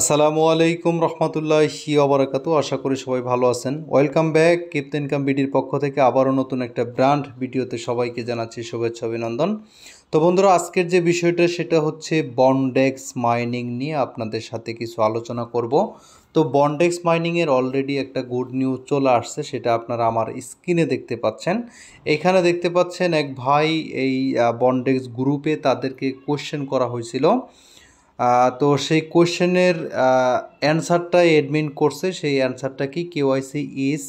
আসসালামু আলাইকুম রহমতুল্লাহি অবরাকাতু আশা করি সবাই ভালো আছেন ওয়েলকাম ব্যাক কিপ্ত কাম বিডির পক্ষ থেকে আবারও নতুন একটা ব্র্যান্ড ভিডিওতে সবাইকে জানাচ্ছি শুভেচ্ছা অভিনন্দন তো বন্ধুরা আজকের যে বিষয়টা সেটা হচ্ছে বনডেক্স মাইনিং নিয়ে আপনাদের সাথে কিছু আলোচনা করব তো বনডেক্স মাইনিংয়ের অলরেডি একটা গুড নিউজ চলে আসছে সেটা আপনারা আমার স্ক্রিনে দেখতে পাচ্ছেন এখানে দেখতে পাচ্ছেন এক ভাই এই বনডেক্স গ্রুপে তাদেরকে কোশ্চেন করা হয়েছিল তো সেই কোয়েশ্চেনের অ্যান্সারটাই অ্যাডমিন করছে সেই অ্যান্সারটা কি KYC is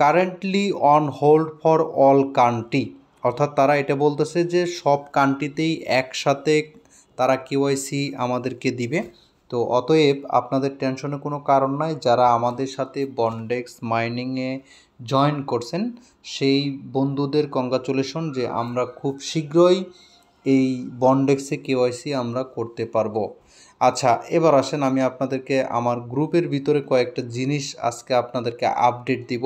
currently on hold for all country অর্থাৎ তারা এটা বলতেছে যে সব কান্ট্রিতেই একসাথে তারা কেওয়াইসি আমাদেরকে দিবে তো অতএব আপনাদের টেনশনের কোনো কারণ নাই যারা আমাদের সাথে বন্ডেক্স মাইনিংয়ে জয়েন করছেন সেই বন্ধুদের কংগ্রাচুলেশন যে আমরা খুব শীঘ্রই এই বন্ডেক্সে কেওয়াইসি আমরা করতে পারবো আচ্ছা এবার আসেন আমি আপনাদেরকে আমার গ্রুপের ভিতরে কয়েকটা জিনিস আজকে আপনাদেরকে আপডেট দিব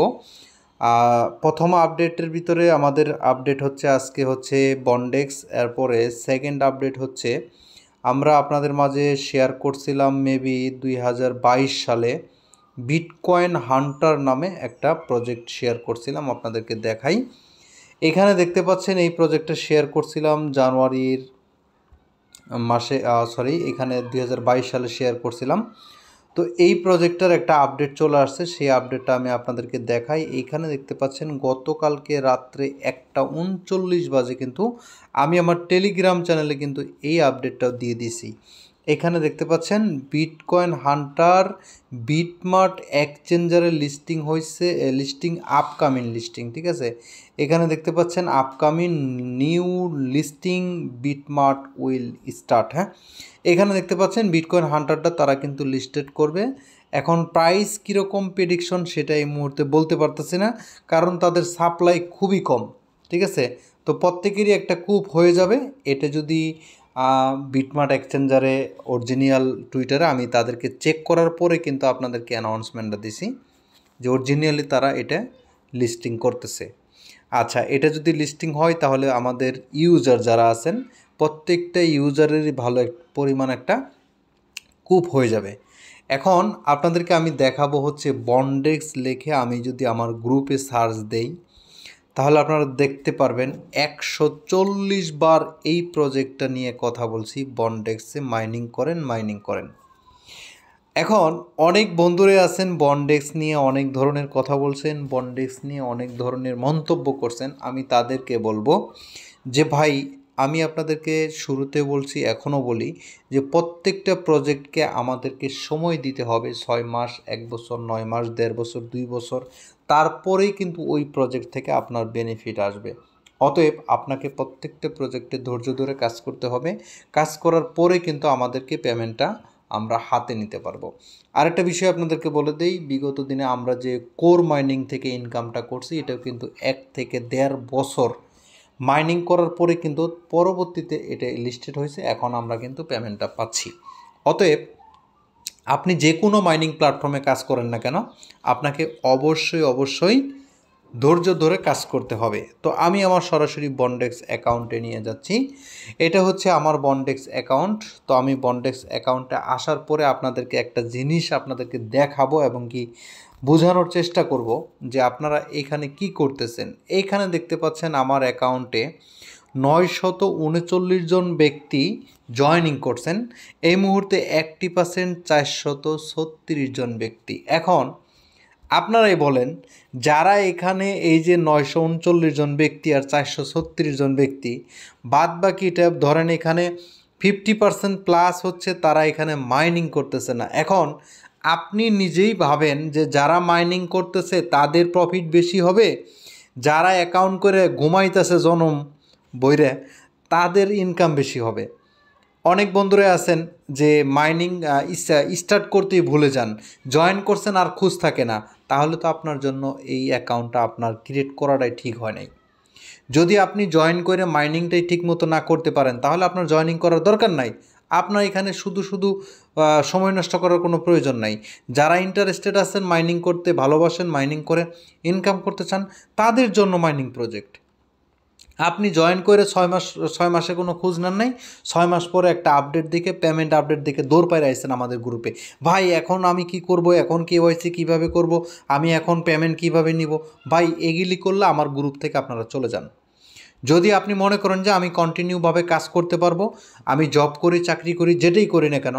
প্রথম আপডেটের ভিতরে আমাদের আপডেট হচ্ছে আজকে হচ্ছে বন্ডেক্স এরপরে সেকেন্ড আপডেট হচ্ছে আমরা আপনাদের মাঝে শেয়ার করছিলাম মেবি দুই সালে বিটকয়েন হান্টার নামে একটা প্রজেক্ট শেয়ার করছিলাম আপনাদেরকে দেখাই এখানে দেখতে পাচ্ছেন এই প্রজেক্টটা শেয়ার করছিলাম জানুয়ারির মাসে সরি এখানে দুই সালে শেয়ার করছিলাম তো এই প্রজেক্টটার একটা আপডেট চলে আসছে সেই আপডেটটা আমি আপনাদেরকে দেখাই এইখানে দেখতে পাচ্ছেন গতকালকে রাত্রে একটা উনচল্লিশ বাজে কিন্তু আমি আমার টেলিগ্রাম চ্যানেলে কিন্তু এই আপডেটটাও দিয়ে দিছি এখানে দেখতে পাচ্ছেন বিটকয়েন হান্টার বিটমার্ট এক্সচেঞ্জারের লিস্টিং হয়েছে লিস্টিং আপকামিং লিস্টিং ঠিক আছে এখানে দেখতে পাচ্ছেন upcoming new listing BitMart will start হ্যাঁ এখানে দেখতে পাচ্ছেন বিটকয়েন হান্টারটা তারা কিন্তু লিস্টেড করবে এখন প্রাইস কীরকম প্রেডিকশন সেটা এই মুহূর্তে বলতে পারতেছি না কারণ তাদের সাপ্লাই খুবই কম ঠিক আছে তো প্রত্যেকেরই একটা কূপ হয়ে যাবে এটা যদি বিটমার্ট এক্সচেঞ্জারে অরিজিনিয়াল টুইটারে আমি তাদেরকে চেক করার পরে কিন্তু আপনাদেরকে অ্যানাউন্সমেন্টটা দিছি যে অরিজিনিয়ালি তারা এটা লিস্টিং করতেছে আচ্ছা এটা যদি লিস্টিং হয় তাহলে আমাদের ইউজার যারা আছেন প্রত্যেকটা ইউজারেরই ভালো পরিমাণ একটা কূপ হয়ে যাবে এখন আপনাদেরকে আমি দেখাবো হচ্ছে বন্ডেক্স লেখে আমি যদি আমার গ্রুপে সার্চ দেই তাহলে আপনারা দেখতে পারবেন একশো বার এই প্রজেক্টটা নিয়ে কথা বলছি বনডেক্সে মাইনিং করেন মাইনিং করেন এখন অনেক বন্ধুরে আছেন বনডেক্স নিয়ে অনেক ধরনের কথা বলছেন বনডেক্স নিয়ে অনেক ধরনের মন্তব্য করছেন আমি তাদেরকে বলবো যে ভাই আমি আপনাদেরকে শুরুতে বলছি এখনও বলি যে প্রত্যেকটা প্রজেক্টকে আমাদেরকে সময় দিতে হবে ছয় মাস এক বছর নয় মাস দেড় বছর দুই বছর তারপরেই কিন্তু ওই প্রজেক্ট থেকে আপনার বেনিফিট আসবে অতএব আপনাকে প্রত্যেকটা প্রজেক্টে ধৈর্য ধরে কাজ করতে হবে কাজ করার পরে কিন্তু আমাদেরকে পেমেন্টটা আমরা হাতে নিতে পারবো আরেকটা বিষয় আপনাদেরকে বলে দেই বিগত দিনে আমরা যে কোর মাইনিং থেকে ইনকামটা করছি এটাও কিন্তু এক থেকে দেড় বছর মাইনিং করার পরে কিন্তু পরবর্তীতে এটা লিস্টেড হয়েছে এখন আমরা কিন্তু পেমেন্টটা পাচ্ছি অতএব আপনি যে কোনো মাইনিং প্ল্যাটফর্মে কাজ করেন না কেন আপনাকে অবশ্যই অবশ্যই ধৈর্য ধরে কাজ করতে হবে তো আমি আমার সরাসরি বন্ডেক্স অ্যাকাউন্টে নিয়ে যাচ্ছি এটা হচ্ছে আমার বন্ডেক্স অ্যাকাউন্ট তো আমি বন্ডেক্স অ্যাকাউন্টে আসার পরে আপনাদেরকে একটা জিনিস আপনাদেরকে দেখাবো এবং কি বোঝানোর চেষ্টা করব যে আপনারা এখানে কি করতেছেন এইখানে দেখতে পাচ্ছেন আমার অ্যাকাউন্টে নয় শত উনচল্লিশ জন ব্যক্তি জয়নিং করছেন এই মুহূর্তে একটি পার্সেন্ট চারশত ছত্রিশ জন ব্যক্তি এখন আপনারাই বলেন যারা এখানে এই যে নয়শো উনচল্লিশ জন ব্যক্তি আর চারশো ছত্রিশ জন ব্যক্তি বাদ বাকিটা ধরেন এখানে ফিফটি পার্সেন্ট প্লাস হচ্ছে তারা এখানে মাইনিং করতেছে না এখন আপনি নিজেই ভাবেন যে যারা মাইনিং করতেছে তাদের প্রফিট বেশি হবে যারা অ্যাকাউন্ট করে ঘুমাইতেছে জনম বইরে তাদের ইনকাম বেশি হবে অনেক বন্ধুরা আছেন যে মাইনিং স্টার্ট করতেই ভুলে যান জয়েন করছেন আর খুঁজ থাকে না তাহলে তো আপনার জন্য এই অ্যাকাউন্টটা আপনার ক্রিয়েট করাটাই ঠিক হয় নাই যদি আপনি জয়েন করে মাইনিংটাই ঠিক মতো না করতে পারেন তাহলে আপনার জয়েনিং করার দরকার নাই আপনার এখানে শুধু শুধু সময় নষ্ট করার কোনো প্রয়োজন নাই যারা ইন্টারেস্টেড আছেন মাইনিং করতে ভালোবাসেন মাইনিং করে ইনকাম করতে চান তাদের জন্য মাইনিং প্রজেক্ট আপনি জয়েন করে ছয় মাস ছয় মাসে কোনো খোঁজ নেন নাই ছয় মাস পরে একটা আপডেট দেখে পেমেন্ট আপডেট দেখে দৌড় পাইরা আসছেন আমাদের গ্রুপে ভাই এখন আমি কি করব এখন কে ওয়াইসি কীভাবে করব আমি এখন পেমেন্ট কিভাবে নিব ভাই এগুলি করলে আমার গ্রুপ থেকে আপনারা চলে যান যদি আপনি মনে করেন যে আমি কন্টিনিউভাবে কাজ করতে পারবো আমি জব করি চাকরি করি যেটাই করি না কেন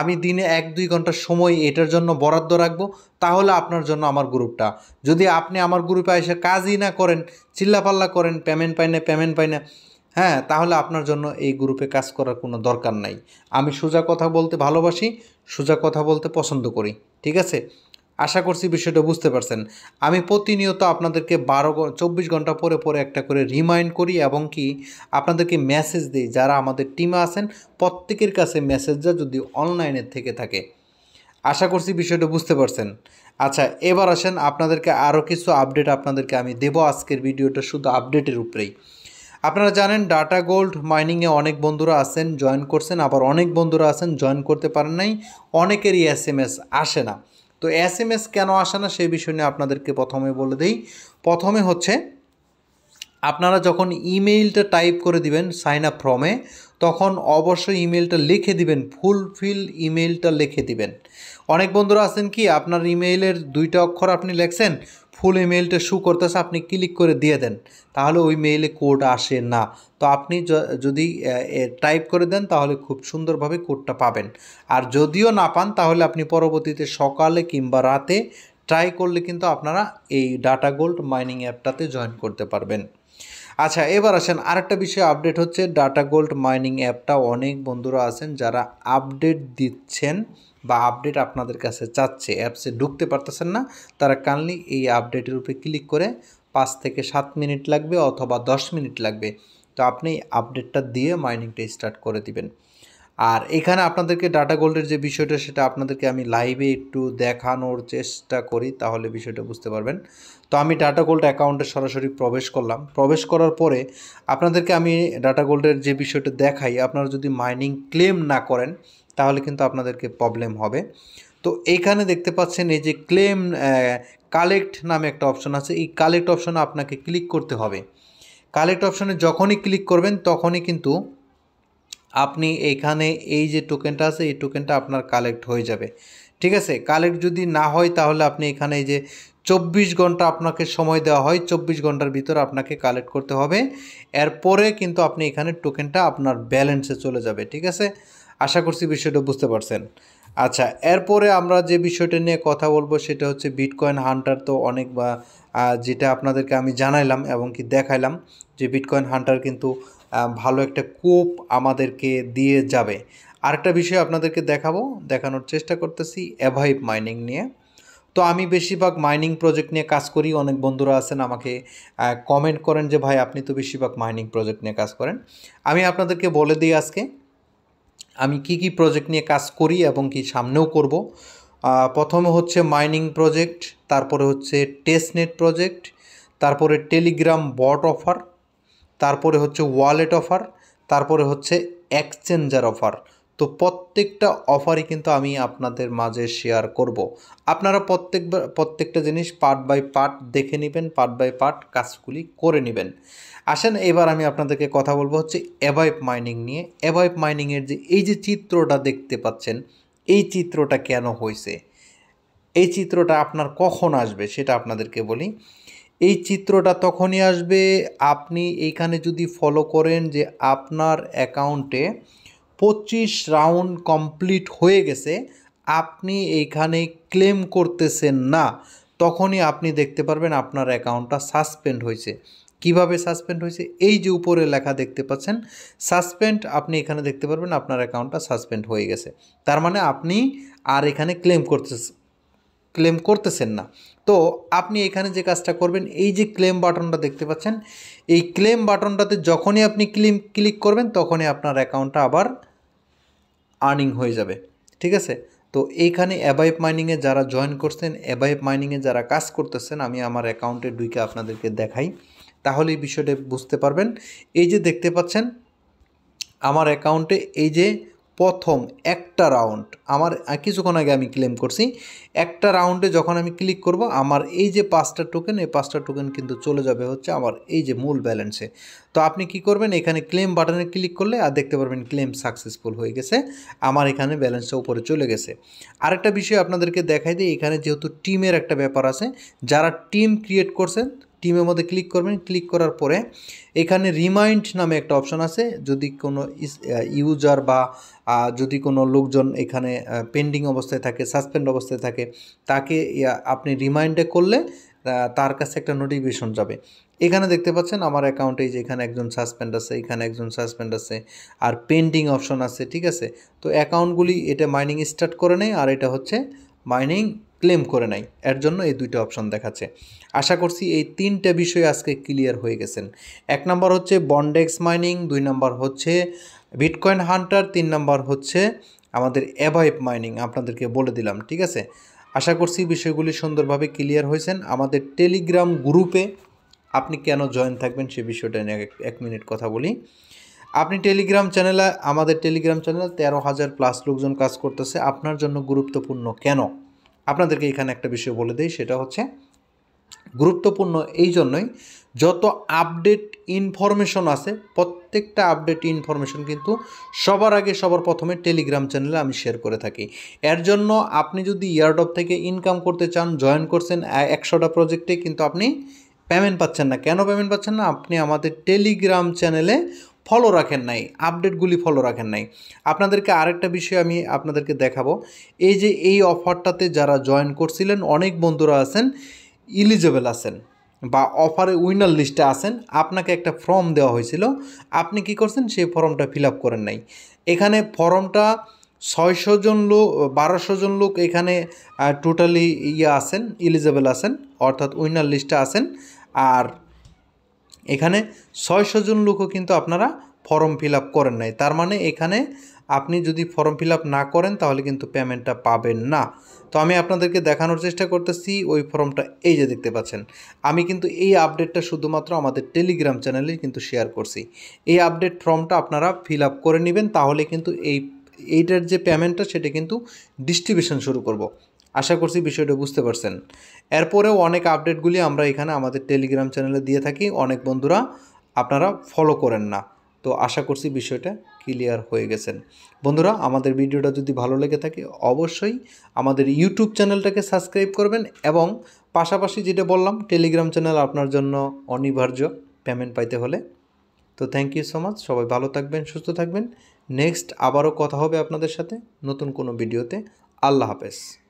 আমি দিনে এক দুই ঘন্টা সময় এটার জন্য বরাদ্দ রাখবো তাহলে আপনার জন্য আমার গ্রুপটা যদি আপনি আমার গ্রুপে এসে কাজই না করেন চিল্লাপাল্লা করেন পেমেন্ট পাই না পেমেন্ট পাই না হ্যাঁ তাহলে আপনার জন্য এই গ্রুপে কাজ করার কোনো দরকার নাই আমি সোজা কথা বলতে ভালোবাসি সোজা কথা বলতে পছন্দ করি ঠিক আছে আশা করছি বিষয়টা বুঝতে পারছেন আমি প্রতিনিয়ত আপনাদেরকে বারো চব্বিশ ঘন্টা পরে পরে একটা করে রিমাইন্ড করি এবং কি আপনাদেরকে মেসেজ দিই যারা আমাদের টিমে আছেন প্রত্যেকের কাছে মেসেজটা যদি অনলাইনের থেকে থাকে আশা করছি বিষয়টা বুঝতে পারছেন আচ্ছা এবার আসেন আপনাদেরকে আরও কিছু আপডেট আপনাদেরকে আমি দেব আজকের ভিডিওটা শুধু আপডেটের উপরেই আপনারা জানেন ডাটা গোল্ড মাইনিংয়ে অনেক বন্ধুরা আছেন জয়েন করছেন আবার অনেক বন্ধুরা আছেন জয়েন করতে পারেন নাই অনেকেরই এস এম এস আসে না তো এস এম এস কেন আসে না সেই বিষয় নিয়ে আপনাদেরকে প্রথমে বলে দিই প্রথমে হচ্ছে আপনারা যখন ইমেইলটা টাইপ করে দিবেন সাইন আপ ফর্মে তখন অবশ্যই ইমেলটা লিখে দিবেন ফুলফিল ইমেইলটা লিখে দিবেন অনেক বন্ধুরা আছেন কি আপনার ইমেইলের দুইটা অক্ষর আপনি লেখছেন ফুল ইমেইলটা শু করতেছে আপনি ক্লিক করে দিয়ে দেন তাহলে ওই মেইলে কোড আসে না তো আপনি যদি টাইপ করে দেন তাহলে খুব সুন্দরভাবে কোডটা পাবেন আর যদিও না পান তাহলে আপনি পরবর্তীতে সকালে কিংবা রাতে ট্রাই করলে কিন্তু আপনারা এই ডাটা গোল্ড মাইনিং অ্যাপটাতে জয়েন করতে পারবেন আচ্ছা এবার আসেন আরেকটা বিষয় আপডেট হচ্ছে ডাটা গোল্ড মাইনিং অ্যাপটা অনেক বন্ধুরা আছেন যারা আপডেট দিচ্ছেন বা আপডেট আপনাদের কাছে চাচ্ছে অ্যাপসে ঢুকতে পারতেছেন না তারা কাইন্ডলি এই আপডেটের উপরে ক্লিক করে পাঁচ থেকে সাত মিনিট লাগবে অথবা দশ মিনিট লাগবে তো আপনি আপডেটটা দিয়ে মাইনিংটা স্টার্ট করে দিবেন আর এখানে আপনাদেরকে ডাটা গোল্ডের যে বিষয়টা সেটা আপনাদেরকে আমি লাইভে একটু দেখানোর চেষ্টা করি তাহলে বিষয়টা বুঝতে পারবেন তো আমি ডাটা গোল্ড অ্যাকাউন্টে সরাসরি প্রবেশ করলাম প্রবেশ করার পরে আপনাদেরকে আমি ডাটা গোল্ডের যে বিষয়টা দেখাই আপনারা যদি মাইনিং ক্লেম না করেন তাহলে কিন্তু আপনাদেরকে প্রবলেম হবে তো এইখানে দেখতে পাচ্ছেন এই যে ক্লেম কালেক্ট নামে একটা অপশন আছে এই কালেক্ট অপশনে আপনাকে ক্লিক করতে হবে কালেক্ট অপশনে যখনই ক্লিক করবেন তখনই কিন্তু আপনি এখানে এই যে টোকেনটা আছে এই টোকেনটা আপনার কালেক্ট হয়ে যাবে ঠিক আছে কালেক্ট যদি না হয় তাহলে আপনি এখানে এই যে চব্বিশ ঘন্টা আপনাকে সময় দেওয়া হয় চব্বিশ ঘন্টার ভিতর আপনাকে কালেক্ট করতে হবে এরপরে কিন্তু আপনি এখানে টোকেনটা আপনার ব্যালেন্সে চলে যাবে ঠিক আছে আশা করছি বিষয়টা বুঝতে পারছেন আচ্ছা এরপরে আমরা যে বিষয়টা নিয়ে কথা বলবো সেটা হচ্ছে বিটকয়েন হান্টার তো অনেক বা যেটা আপনাদেরকে আমি জানাইলাম এবং কি দেখাইলাম যে বিটকয়েন হান্টার কিন্তু ভালো একটা কোপ আমাদেরকে দিয়ে যাবে আরেকটা বিষয় আপনাদেরকে দেখাবো দেখানোর চেষ্টা করতেছি অ্যাভাইভ মাইনিং নিয়ে তো আমি বেশিরভাগ মাইনিং প্রজেক্ট নিয়ে কাজ করি অনেক বন্ধুরা আছেন আমাকে কমেন্ট করেন যে ভাই আপনি তো বেশিরভাগ মাইনিং প্রজেক্ট নিয়ে কাজ করেন আমি আপনাদেরকে বলে দিই আজকে আমি কি কি প্রজেক্ট নিয়ে কাজ করি এবং কি সামনেও করব প্রথমে হচ্ছে মাইনিং প্রজেক্ট তারপরে হচ্ছে টেস্টনেট প্রজেক্ট তারপরে টেলিগ্রাম বট অফার তারপরে হচ্ছে ওয়ালেট অফার তারপরে হচ্ছে এক্সচেঞ্জার অফার তো প্রত্যেকটা অফারই কিন্তু আমি আপনাদের মাঝে শেয়ার করব। আপনারা প্রত্যেক প্রত্যেকটা জিনিস পার্ট বাই পার্ট দেখে নেবেন পার্ট বাই পার্ট কাজগুলি করে নেবেন আসেন এবার আমি আপনাদেরকে কথা বলবো হচ্ছে অ্যাভাইভ মাইনিং নিয়ে অ্যাভাইভ মাইনিংয়ের যে এই যে চিত্রটা দেখতে পাচ্ছেন এই চিত্রটা কেন হয়েছে এই চিত্রটা আপনার কখন আসবে সেটা আপনাদেরকে বলি এই চিত্রটা তখনই আসবে আপনি এইখানে যদি ফলো করেন যে আপনার অ্যাকাউন্টে পঁচিশ রাউন্ড কমপ্লিট হয়ে গেছে আপনি এইখানে ক্লেম করতেছেন না তখনই আপনি দেখতে পারবেন আপনার অ্যাকাউন্টটা সাসপেন্ড হয়েছে কিভাবে সাসপেন্ড হয়েছে এই যে উপরে লেখা দেখতে পাচ্ছেন সাসপেন্ড আপনি এখানে দেখতে পারবেন আপনার অ্যাকাউন্টটা সাসপেন্ড হয়ে গেছে তার মানে আপনি আর এখানে ক্লেম করতে ক্লেম করতেছেন না তো আপনি এখানে যে কাজটা করবেন এই যে ক্লেম বাটনটা দেখতে পাচ্ছেন এই ক্লেম বাটনটাতে যখনই আপনি ক্লিম ক্লিক করবেন তখনই আপনার অ্যাকাউন্টটা আবার আর্নিং হয়ে যাবে ঠিক আছে তো এইখানে অ্যাবাইভ মাইনিংয়ে যারা জয়েন করছেন অ্যাবাইভ মাইনিংয়ে যারা কাজ করতেছেন আমি আমার অ্যাকাউন্টে ডুইকে আপনাদেরকে দেখাই তাহলে এই বিষয়টা বুঝতে পারবেন এই যে দেখতে পাচ্ছেন আমার অ্যাকাউন্টে এই যে প্রথম একটা রাউন্ড আমার কিছুক্ষণ আগে আমি ক্লেম করছি একটা রাউন্ডে যখন আমি ক্লিক করব আমার এই যে পাঁচটা টোকেন এই পাঁচটা টোকেন কিন্তু চলে যাবে হচ্ছে আমার এই যে মূল ব্যালেন্সে তো আপনি কি করবেন এখানে ক্লেম বাটনে ক্লিক করলে আর দেখতে পারবেন ক্লেম সাকসেসফুল হয়ে গেছে আমার এখানে ব্যালেন্সটা উপরে চলে গেছে আরেকটা বিষয় আপনাদেরকে দেখাই দিই এখানে যেহেতু টিমের একটা ব্যাপার আছে যারা টিম ক্রিয়েট করছেন টিমের মধ্যে ক্লিক করবেন ক্লিক করার পরে এখানে রিমাইন্ড নামে একটা অপশন আছে যদি কোনো ইউজার বা যদি কোনো লোকজন এখানে পেন্ডিং অবস্থায় থাকে সাসপেন্ড অবস্থায় থাকে তাকে আপনি রিমাইন্ডে করলে তার কাছে একটা নোটিফিকেশন যাবে এখানে দেখতে পাচ্ছেন আমার অ্যাকাউন্টে যে এখানে একজন সাসপেন্ড আছে এখানে একজন সাসপেন্ড আছে আর পেন্ডিং অপশন আছে ঠিক আছে তো অ্যাকাউন্টগুলি এটা মাইনিং স্টার্ট করে নেয় আর এটা হচ্ছে মাইনিং ক্লেম করে নাই এর জন্য এই দুইটা অপশন দেখাচ্ছে আশা করছি এই তিনটা বিষয় আজকে ক্লিয়ার হয়ে গেছেন এক নম্বর হচ্ছে বন্ডেক্স মাইনিং দুই নম্বর হচ্ছে বিটকয়েন হান্টার তিন নম্বর হচ্ছে আমাদের অ্যাভাইভ মাইনিং আপনাদেরকে বলে দিলাম ঠিক আছে আশা করছি বিষয়গুলি সুন্দরভাবে ক্লিয়ার হয়েছেন আমাদের টেলিগ্রাম গ্রুপে আপনি কেন জয়েন থাকবেন সে বিষয়টা নিয়ে এক মিনিট কথা বলি আপনি টেলিগ্রাম চ্যানেলে আমাদের টেলিগ্রাম চ্যানেল তেরো হাজার প্লাস লোকজন কাজ করতেছে আপনার জন্য গুরুত্বপূর্ণ কেন আপনাদেরকে এখানে একটা বিষয় বলে দিই সেটা হচ্ছে গুরুত্বপূর্ণ এই জন্যই যত আপডেট ইনফরমেশন আছে প্রত্যেকটা আপডেট ইনফরমেশন কিন্তু সবার আগে সবার প্রথমে টেলিগ্রাম চ্যানেলে আমি শেয়ার করে থাকি এর জন্য আপনি যদি ইয়ারডপ থেকে ইনকাম করতে চান জয়েন করছেন একশোটা প্রজেক্টে কিন্তু আপনি পেমেন্ট পাচ্ছেন না কেন পেমেন্ট পাচ্ছেন না আপনি আমাদের টেলিগ্রাম চ্যানেলে ফলো রাখেন নাই আপডেটগুলি ফলো রাখেন নাই আপনাদেরকে আরেকটা বিষয় আমি আপনাদেরকে দেখাবো এই যে এই অফারটাতে যারা জয়েন করছিলেন অনেক বন্ধুরা আছেন ইলিজেবল আছেন বা অফারে উইনার লিস্টে আছেন আপনাকে একটা ফর্ম দেওয়া হয়েছিল আপনি কি করছেন সেই ফর্মটা ফিল আপ করেন নাই এখানে ফর্মটা ছয়শো জন লোক বারোশো জন লোক এখানে টোটালি ইয়ে আছেন ইলিজেবল আছেন অর্থাৎ উইনার লিস্টে আছেন আর এখানে ছয়শো জন লোকও কিন্তু আপনারা ফর্ম ফিল করেন নাই তার মানে এখানে আপনি যদি ফর্ম ফিল না করেন তাহলে কিন্তু পেমেন্টটা পাবেন না তো আমি আপনাদেরকে দেখানোর চেষ্টা করতেছি ওই ফর্মটা এই যে দেখতে পাচ্ছেন আমি কিন্তু এই আপডেটটা শুধুমাত্র আমাদের টেলিগ্রাম চ্যানেলে কিন্তু শেয়ার করছি এই আপডেট ফর্মটা আপনারা ফিল করে নেবেন তাহলে কিন্তু এই এইটার যে পেমেন্টটা সেটা কিন্তু ডিস্ট্রিবিউশন শুরু করব আশা করছি বিষয়টা বুঝতে পারছেন এরপরেও অনেক আপডেটগুলি আমরা এখানে আমাদের টেলিগ্রাম চ্যানেলে দিয়ে থাকি অনেক বন্ধুরা আপনারা ফলো করেন না তো আশা করছি বিষয়টা ক্লিয়ার হয়ে গেছেন বন্ধুরা আমাদের ভিডিওটা যদি ভালো লেগে থাকে অবশ্যই আমাদের ইউটিউব চ্যানেলটাকে সাবস্ক্রাইব করবেন এবং পাশাপাশি যেটা বললাম টেলিগ্রাম চ্যানেল আপনার জন্য অনিবার্য পেমেন্ট পাইতে হলে তো থ্যাংক ইউ সো মাচ সবাই ভালো থাকবেন সুস্থ থাকবেন নেক্সট আবারও কথা হবে আপনাদের সাথে নতুন কোনো ভিডিওতে আল্লাহ হাফেজ